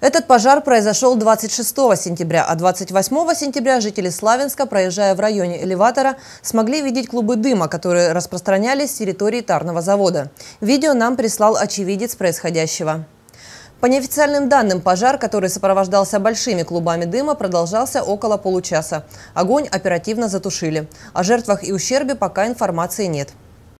Этот пожар произошел 26 сентября, а 28 сентября жители Славянска, проезжая в районе элеватора, смогли видеть клубы дыма, которые распространялись с территории тарного завода. Видео нам прислал очевидец происходящего. По неофициальным данным, пожар, который сопровождался большими клубами дыма, продолжался около получаса. Огонь оперативно затушили. О жертвах и ущербе пока информации нет.